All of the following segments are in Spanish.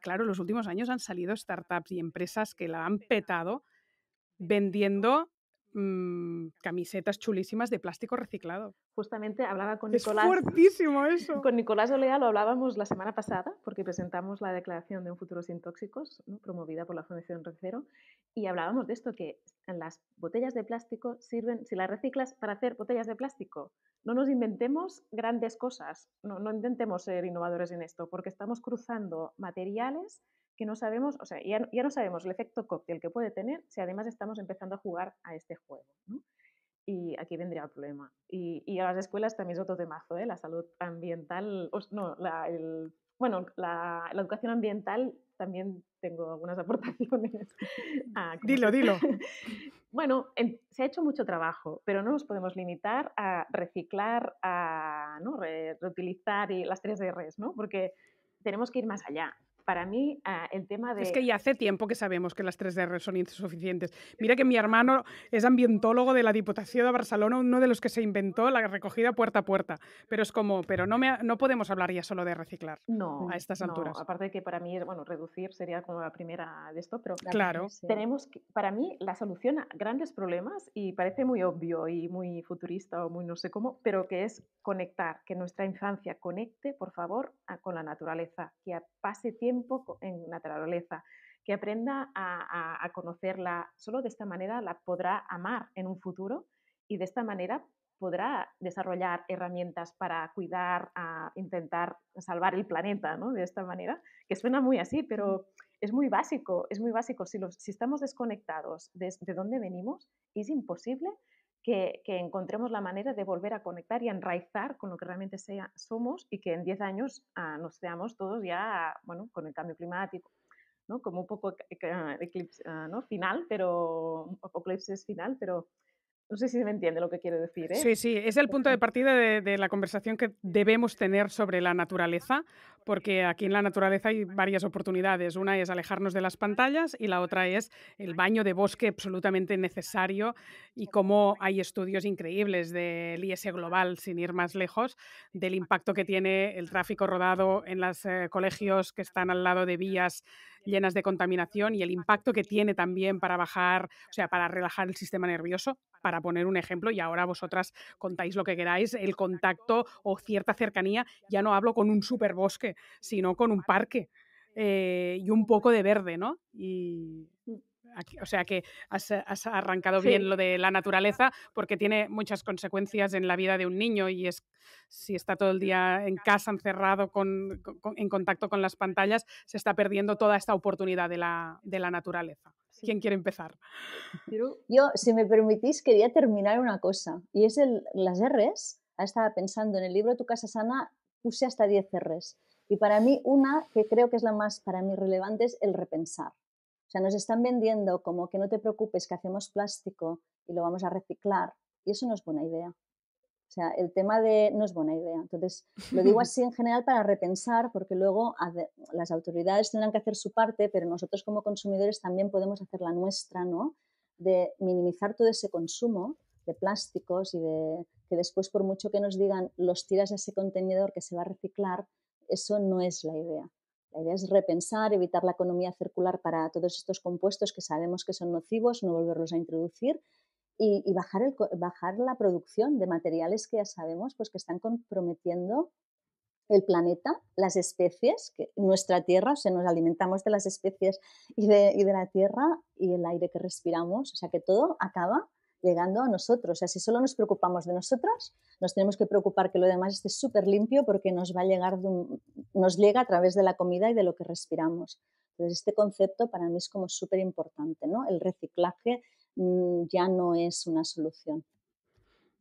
claro, en los últimos años han salido startups y empresas que la han petado vendiendo Mm, camisetas chulísimas de plástico reciclado. Justamente hablaba con Nicolás. Es fuertísimo eso. Con Nicolás Olea lo hablábamos la semana pasada, porque presentamos la declaración de un futuro sin tóxicos, promovida por la Fundación Recero, y hablábamos de esto, que las botellas de plástico sirven, si las reciclas, para hacer botellas de plástico. No nos inventemos grandes cosas, no intentemos ser innovadores en esto, porque estamos cruzando materiales que no sabemos, o sea, ya, ya no sabemos el efecto cóctel que puede tener si además estamos empezando a jugar a este juego. ¿no? Y aquí vendría el problema. Y, y, a las escuelas también es otro temazo, ¿eh? la salud ambiental, no, bueno, la, educación ambiental también tengo algunas aportaciones. dilo, dilo. bueno, se ha hecho mucho trabajo, pero no nos podemos limitar a reciclar, a ¿no? reutilizar y las tres R's, ¿no? Porque tenemos que ir más allá para mí ah, el tema de... Es que ya hace tiempo que sabemos que las 3 R son insuficientes. Mira que mi hermano es ambientólogo de la Diputación de Barcelona, uno de los que se inventó la recogida puerta a puerta. Pero es como, pero no, me, no podemos hablar ya solo de reciclar a estas alturas. no. Aparte que para mí, bueno, reducir sería como la primera de esto, pero claro. tenemos que, para mí la solución a grandes problemas, y parece muy obvio y muy futurista o muy no sé cómo, pero que es conectar, que nuestra infancia conecte, por favor, con la naturaleza, que pase tiempo un poco en la naturaleza, que aprenda a, conocerla. Solo de esta manera la podrá amar en un futuro y de esta manera podrá desarrollar herramientas para cuidar, a intentar salvar el planeta, ¿no? De esta manera, que suena muy así, pero es muy básico, es muy básico. Si, los, si estamos desconectados de, de dónde venimos, es imposible que, encontremos la manera de volver a conectar y enraizar con lo que realmente sea, somos y que en 10 años ah, nos seamos todos ya, bueno, con el cambio climático, ¿no? Como un poco eclipse, ah, ¿no? Final, pero, un final, pero no sé si se me entiende lo que quiero decir. ¿eh? Sí, sí, es el punto de partida de, la conversación que debemos tener sobre la naturaleza, porque aquí en la naturaleza hay varias oportunidades. Una es alejarnos de las pantallas y la otra es el baño de bosque absolutamente necesario y cómo hay estudios increíbles del IS e Global, sin ir más lejos, del impacto que tiene el tráfico rodado en los eh, colegios que están al lado de vías llenas de contaminación y el impacto que tiene también para bajar, o sea, para relajar el sistema nervioso, para poner un ejemplo, y ahora vosotras contáis lo que queráis, el contacto o cierta cercanía, ya no hablo con un superbosque, sino con un parque eh, y un poco de verde, ¿no? Y mm o sea que has, eh, arrancado bien lo de la naturaleza porque tiene muchas consecuencias en la vida de un niño y es si está todo el día en casa encerrado con, en contacto con las pantallas, se está perdiendo toda esta oportunidad de la, de la naturaleza. ¿Quién quiere empezar? Yo, si me permitís, quería terminar una cosa y es el, las R's. Estaba pensando en el libro Tu casa sana, puse hasta 10 R's. Y para mí una que creo que es la más para mí relevante es el repensar. O sea, nos están vendiendo como que no te preocupes que hacemos plástico y lo vamos a reciclar. Y eso no es buena idea. O sea, el tema de no es buena idea. Entonces, lo digo así en general para repensar, porque luego las autoridades tendrán que hacer su parte, pero nosotros como consumidores también podemos hacer la nuestra, ¿no? De minimizar todo ese consumo de plásticos y de que después, por mucho que nos digan, los tiras a ese contenedor que se va a reciclar, eso no es la idea. La idea es repensar, evitar la economía circular para todos estos compuestos que sabemos que son nocivos, no volverlos a introducir y, bajar, la producción de materiales que ya sabemos pues, que están comprometiendo el planeta, las especies, que nuestra tierra, o nos alimentamos de las especies y de la tierra y el aire que respiramos, o sea que todo acaba llegando a nosotros. O sea, si solo nos preocupamos de nosotros, nos tenemos que preocupar que lo demás esté súper limpio porque nos va a llegar, nos llega a través de la comida y de lo que respiramos. Entonces, este concepto para mí es como súper importante, ¿no? El reciclaje mm, ya no es una solución.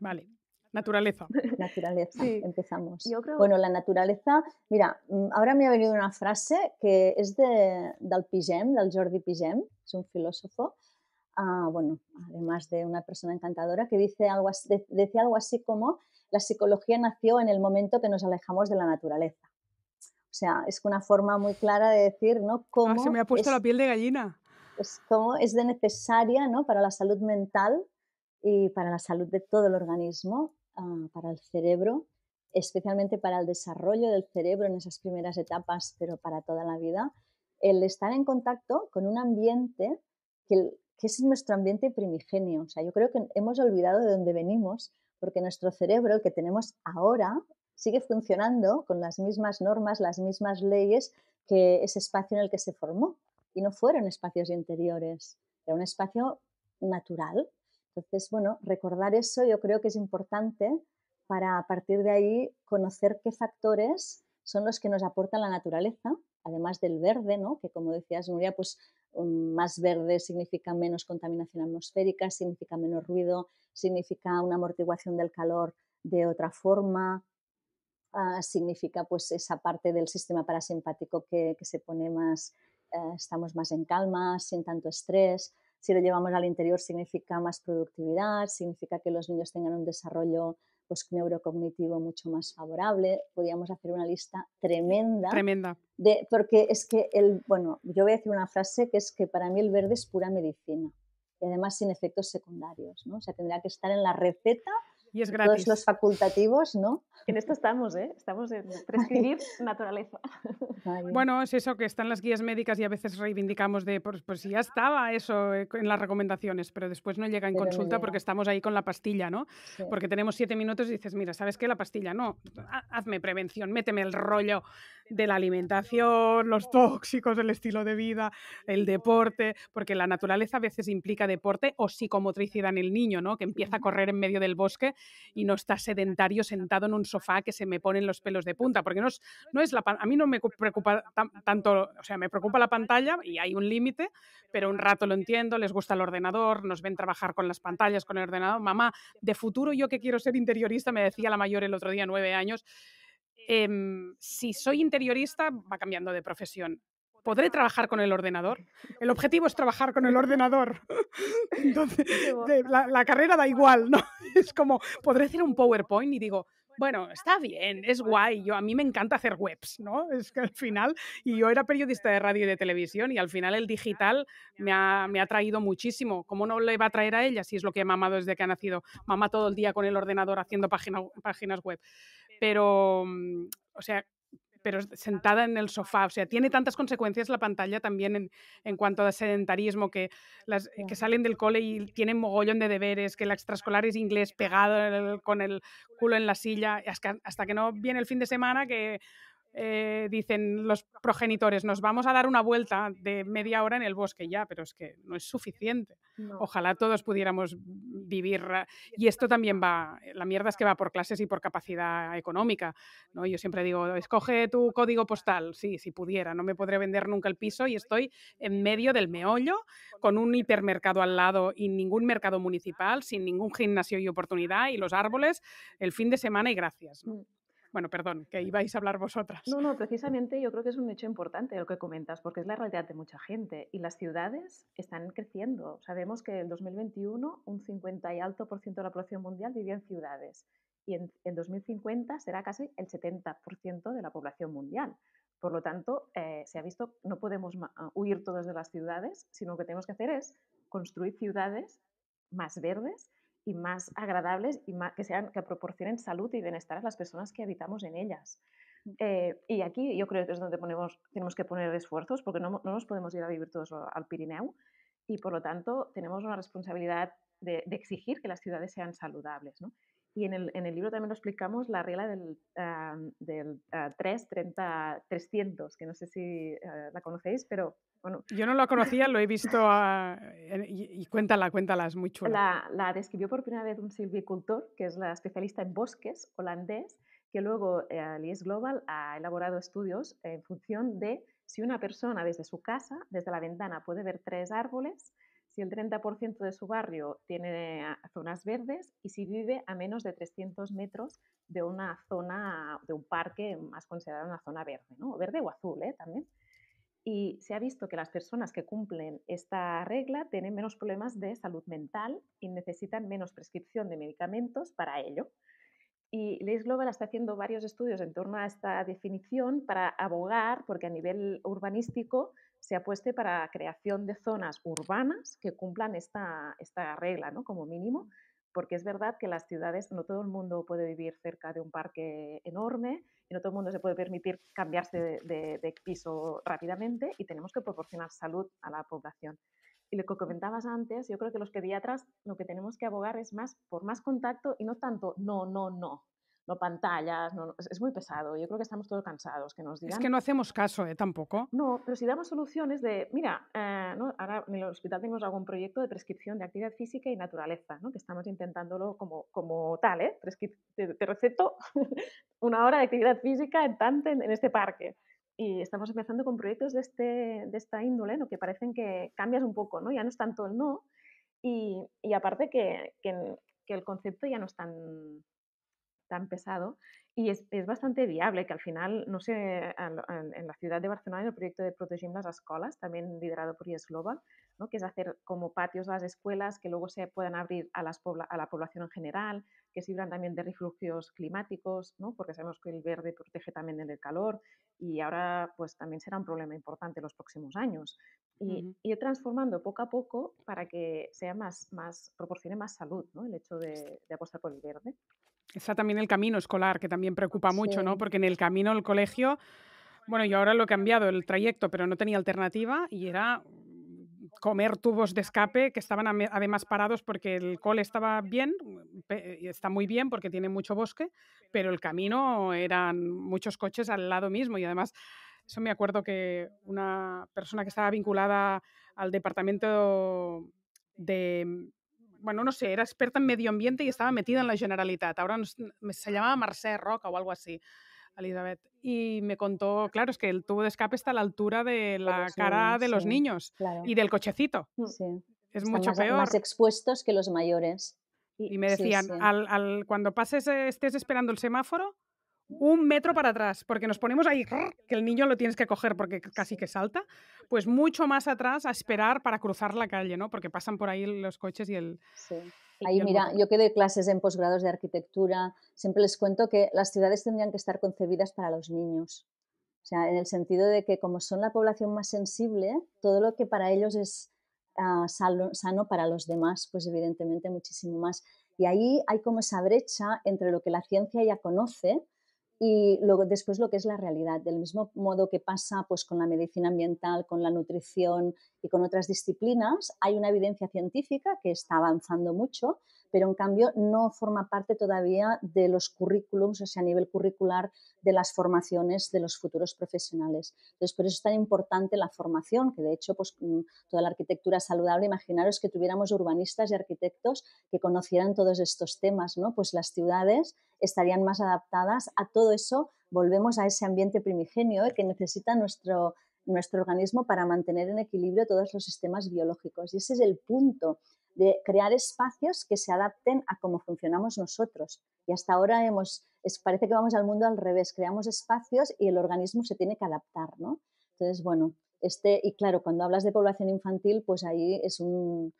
Vale, Naturaleza. Naturaleza, empezamos. Bueno, la naturaleza, mira, mm, ahora me ha venido una frase que es de, del Pigem, del Jordi Pigem, es un filósofo, Ah, bueno, además de una persona encantadora que dice algo así, decía algo así como la psicología nació en el momento que nos alejamos de la naturaleza. O sea, es una forma muy clara de decir, ¿no? Ah, cómo se me ha puesto la piel de gallina. Es como es de necesaria, ¿no? Para la salud mental y para la salud de todo el organismo, ah, para el cerebro, especialmente para el desarrollo del cerebro en esas primeras etapas, pero para toda la vida, el estar en contacto con un ambiente que, que es nuestro ambiente primigenio. O sea, yo creo que hemos olvidado de dónde venimos porque nuestro cerebro, el que tenemos ahora, sigue funcionando con las mismas normas, las mismas leyes que ese espacio en el que se formó. Y no fueron espacios interiores, era un espacio natural. Entonces, bueno, recordar eso yo creo que es importante para a partir de ahí conocer qué factores son los que nos aporta la naturaleza, además del verde, ¿no? que como decías, Nuria, pues Mm, más verde significa menos contaminación atmosférica, significa menos ruido, significa una amortiguación del calor de otra forma, ah, significa pues esa parte del sistema parasimpático que, se pone más, eh, estamos más en calma, sin tanto estrés. Si lo llevamos al interior significa más productividad, significa que los niños tengan un desarrollo pues neurocognitivo mucho más favorable. Podíamos hacer una lista tremenda. Tremenda. De, porque es que el, bueno, yo voy a decir una frase que es que para mí el verde es pura medicina y además sin efectos secundarios, ¿no? O sea, tendrá que estar en la receta y es gratis. Todos los facultativos, ¿no? En esto estamos, ¿eh? Estamos en prescribir naturaleza. Bueno, es eso que están las guías médicas y a veces reivindicamos de, pues, pues ya estaba eso eh, en las recomendaciones, pero después no llega en consulta porque estamos ahí con la pastilla, ¿no? Porque tenemos siete minutos y dices, mira, ¿sabes qué? La pastilla, no, hazme prevención, méteme el rollo de la alimentación, los tóxicos, el estilo de vida, el deporte, porque la naturaleza a veces implica deporte o psicomotricidad en el niño, ¿no? Que empieza a correr en medio del bosque y no está sedentario sentado en un sofá que se me ponen los pelos de punta, porque no no es a mí no me preocupa tanto, o sea, me preocupa la pantalla y hay un límite, pero un rato lo entiendo, les gusta el ordenador, nos ven trabajar con las pantallas, con el ordenador, mamá, de futuro yo que quiero ser interiorista, me decía la mayor el otro día, nueve años, em, si soy interiorista, va cambiando de profesión. ¿Podré trabajar con el ordenador? El objetivo es trabajar con el ordenador. Entonces, la, carrera da igual, ¿no? Es como, ¿podré hacer un PowerPoint? Y digo, bueno, está bien, es guay. Yo, a mí me encanta hacer webs, ¿no? Es que al final, y yo era periodista de radio y de televisión, y al final el digital me ha, traído muchísimo. ¿Cómo no le va a traer a ella si es lo que he mamado desde que ha nacido? Mamá todo el día con el ordenador haciendo páginas web. Pero, mm, o sea, pero sentada en el sofá. O sea, tiene tantas consecuencias la pantalla también en, en cuanto a sedentarismo, que, las, eh, que salen del cole y tienen mogollón de deberes, que el extraescolar es inglés pegado con el culo en la silla, hasta, hasta que no viene el fin de semana que eh, dicen los progenitores, nos vamos a dar una vuelta de media hora en el bosque ya, pero es que no es suficiente. Ojalá todos pudiéramos vivir. Ah, y esto también va, la mierda es que va por clases y por capacidad económica. ¿no? Yo siempre digo, escoge tu código postal, sí, si pudiera, no me podré vender nunca el piso y estoy en medio del meollo, con un hipermercado al lado y ningún mercado municipal, sin ningún gimnasio y oportunidad y los árboles el fin de semana y gracias. Mm. Bueno, perdón, que ibais a hablar vosotras. No, no, precisamente yo creo que es un hecho importante lo que comentas, porque es la realidad de mucha gente y las ciudades están creciendo. Sabemos que en 2021 un 50 y alto por ciento de la población mundial vivía en ciudades y en, 2050 será casi el 70% ciento de la población mundial. Por lo tanto, eh, se ha visto, no podemos ah, huir todos de las ciudades, sino lo que tenemos que hacer es construir ciudades más verdes y más agradables y que, sean, que proporcionen salud y bienestar a las personas que habitamos en ellas. Mm. Eh, y aquí yo creo que es donde tenemos que poner esfuerzos porque no, nos podemos ir a vivir todos al Pirineo y por lo tanto tenemos una responsabilidad de, de exigir que las ciudades sean saludables. ¿no? Y en el, en el libro también lo explicamos la regla del, 330 ah, del 3, ah, 300, que no sé si ah, la conocéis, pero bueno. Yo no la conocía, lo he visto y, cuéntala, cuéntala, es muy chula. La, la describió por primera vez un silvicultor, que es la especialista en bosques holandés, que luego eh, al IES Global ha elaborado estudios en función de si una persona desde su casa, desde la ventana, puede ver tres árboles, si el 30% de su barrio tiene ah, zonas verdes y si vive a menos de 300 metros de una zona, de un parque más considerado una zona verde, ¿no? Verde o azul, ¿eh? También. Y se ha visto que las personas que cumplen esta regla tienen menos problemas de salud mental y necesitan menos prescripción de medicamentos para ello. Y Leis Global está haciendo varios estudios en torno a esta definición para abogar porque a nivel urbanístico se apueste para creación de zonas urbanas que cumplan esta, regla ¿no? como mínimo, porque es verdad que las ciudades, no todo el mundo puede vivir cerca de un parque enorme y no todo el mundo se puede permitir cambiarse de piso rápidamente y tenemos que proporcionar salud a la población. Y lo que comentabas antes, yo creo que los pediatras lo que tenemos que abogar es más por más contacto y no tanto no, no, no. No pantallas, es muy pesado. Yo creo que estamos todos cansados. Que nos digan... Es que no hacemos caso, ¿eh? Tampoco. No, pero si damos soluciones de, mira, eh, ahora en el hospital tenemos algún proyecto de prescripción de actividad física y naturaleza, ¿no? que estamos intentándolo como, como tal, ¿eh? te, receto una hora de actividad física en, en este parque y estamos empezando con proyectos de, este, de esta índole, ¿no? que parecen que cambias un poco, ¿no? ya no es tanto el no, y, y aparte que, el concepto ya no es tan, tan pesado y es, bastante viable, que al final, no sé, en, la ciudad de Barcelona, hay el proyecto de Protegim las Escolas, también liderado por IES Global, ¿no? que es hacer como patios las escuelas que luego se puedan abrir a, las a la población en general, que sirvan también de refugios climáticos, ¿no? porque sabemos que el verde protege también del calor y ahora pues también será un problema importante los próximos años. Y ir transformando poco a poco para que sea más, más proporcione más salud ¿no? el hecho de, de apostar por el verde. Está también el camino escolar, que también preocupa mucho, ¿no? Porque en el camino al colegio, bueno, yo ahora lo he cambiado el trayecto, pero no tenía alternativa y era comer tubos de escape que estaban además parados porque el cole estaba bien, está muy bien porque tiene mucho bosque, pero el camino eran muchos coches al lado mismo y además eso me acuerdo que una persona que estaba vinculada al departamento de bueno, no sé, era experta en medio ambiente y estaba metida en la Generalitat. Ahora se llamaba Mercè Roca o algo así, Elizabeth. Y me contó, claro, es que el tubo de escape está a la altura de la cara de los niños y del cochecito. Mm. Sí. Es mucho peor. peor. Más expuestos que los mayores. Y, me decían, al, cuando pases, eh, estés esperando el semáforo, un metro para atrás, porque nos ponemos ahí, que el niño lo tienes que coger porque casi que salta, pues mucho más atrás a esperar para cruzar la calle, ¿no? Porque pasan por ahí los coches y el... Sí. Ahí mira, yo que doy clases en posgrados de arquitectura, siempre les cuento que las ciudades tendrían que estar concebidas para los niños. O sea, en el sentido de que como son la población más sensible, todo lo que para ellos es ah, sano para los demás, pues evidentemente muchísimo más. Y ahí hay como esa brecha entre lo que la ciencia ya conoce, y luego después lo que es la realidad, del mismo modo que pasa pues con la medicina ambiental, con la nutrición y con otras disciplinas, hay una evidencia científica que está avanzando mucho pero en cambio no forma parte todavía de los currículums, o sea, a nivel curricular de las formaciones de los futuros profesionales. Entonces, por eso es tan importante la formación, que de hecho, pues mm, toda la arquitectura saludable, imaginaros que tuviéramos urbanistas y arquitectos que conocieran todos estos temas, ¿no? Pues las ciudades estarían más adaptadas a todo eso, volvemos a ese ambiente primigenio ¿eh? que necesita nuestro organismo para mantener en equilibrio todos los sistemas biológicos. Y ese es el punto de crear espacios que se adapten a cómo funcionamos nosotros. Y hasta ahora hemos, parece que vamos al mundo al revés, creamos espacios y el organismo se tiene que adaptar, ¿no? Entonces, bueno, este, y claro, cuando hablas de población infantil, pues ahí es un,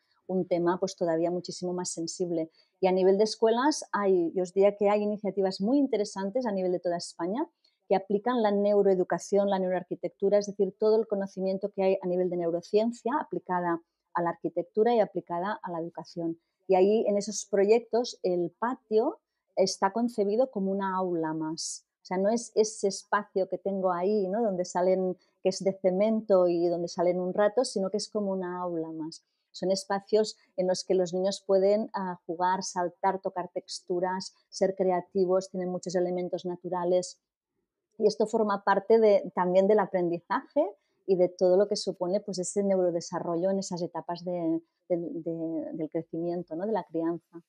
tema pues todavía muchísimo más sensible. Y a nivel de escuelas, hay, yo os diría que hay iniciativas muy interesantes a nivel de toda España que aplican la neuroeducación, la neuroarquitectura, es decir, todo el conocimiento que hay a nivel de neurociencia aplicada a la arquitectura y aplicada a la educación. Y ahí en esos proyectos el patio está concebido como una aula más. O sea, no es ese espacio que tengo ahí, ¿no? Donde salen, que es de cemento y donde salen un rato, sino que es como una aula más. Son espacios en los que los niños pueden ah, jugar, saltar, tocar texturas, ser creativos, tienen muchos elementos naturales. Y esto forma parte también del aprendizaje y de todo lo que supone pues, ese neurodesarrollo en esas etapas de, del crecimiento, ¿no? de la crianza.